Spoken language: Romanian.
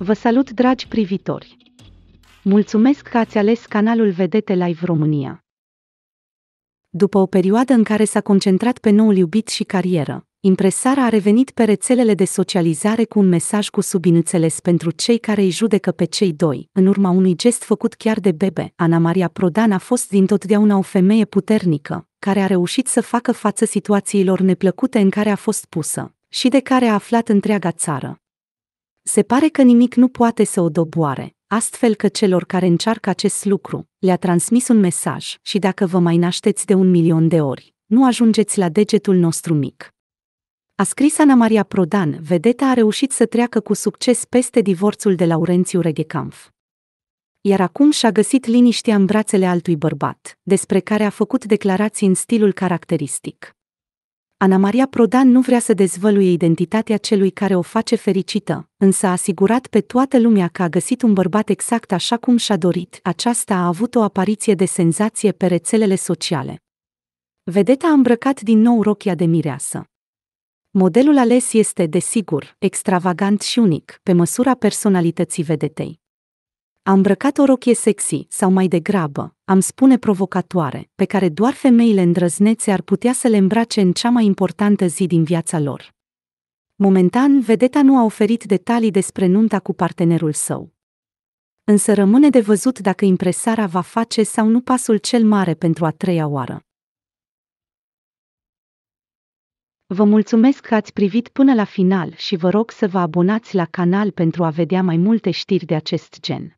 Vă salut, dragi privitori! Mulțumesc că ați ales canalul Vedete Live România. După o perioadă în care s-a concentrat pe noul iubit și carieră, impresara a revenit pe rețelele de socializare cu un mesaj cu subințeles pentru cei care îi judecă pe cei doi. În urma unui gest făcut chiar de bebe, Ana Maria Prodan a fost din totdeauna o femeie puternică, care a reușit să facă față situațiilor neplăcute în care a fost pusă și de care a aflat întreaga țară se pare că nimic nu poate să o doboare, astfel că celor care încearcă acest lucru, le-a transmis un mesaj și dacă vă mai nașteți de un milion de ori, nu ajungeți la degetul nostru mic. A scris Ana Maria Prodan, vedeta a reușit să treacă cu succes peste divorțul de Laurențiu Reghecamf. Iar acum și-a găsit liniștea în brațele altui bărbat, despre care a făcut declarații în stilul caracteristic. Ana Maria Prodan nu vrea să dezvăluie identitatea celui care o face fericită, însă a asigurat pe toată lumea că a găsit un bărbat exact așa cum și-a dorit. Aceasta a avut o apariție de senzație pe rețelele sociale. Vedeta a îmbrăcat din nou rochia de mireasă. Modelul ales este, desigur, extravagant și unic, pe măsura personalității vedetei. A îmbrăcat o rochie sexy, sau mai degrabă, am spune provocatoare, pe care doar femeile îndrăznețe ar putea să le îmbrace în cea mai importantă zi din viața lor. Momentan, vedeta nu a oferit detalii despre nunta cu partenerul său. Însă rămâne de văzut dacă impresara va face sau nu pasul cel mare pentru a treia oară. Vă mulțumesc că ați privit până la final și vă rog să vă abonați la canal pentru a vedea mai multe știri de acest gen.